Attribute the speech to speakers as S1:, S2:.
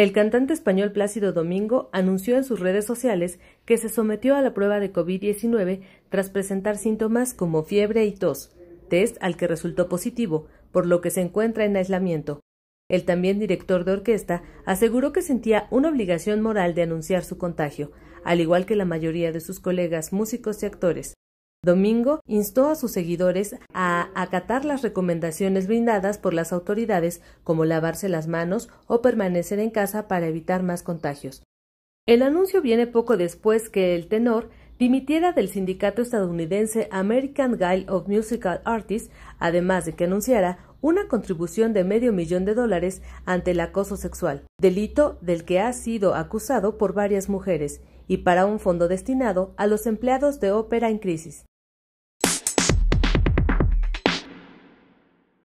S1: El cantante español Plácido Domingo anunció en sus redes sociales que se sometió a la prueba de COVID-19 tras presentar síntomas como fiebre y tos, test al que resultó positivo, por lo que se encuentra en aislamiento. El también director de orquesta aseguró que sentía una obligación moral de anunciar su contagio, al igual que la mayoría de sus colegas músicos y actores, Domingo instó a sus seguidores a acatar las recomendaciones brindadas por las autoridades como lavarse las manos o permanecer en casa para evitar más contagios. El anuncio viene poco después que el tenor dimitiera del sindicato estadounidense American Guild of Musical Artists, además de que anunciara una contribución de medio millón de dólares ante el acoso sexual, delito del que ha sido acusado por varias mujeres, y para un fondo destinado a los empleados de ópera en crisis.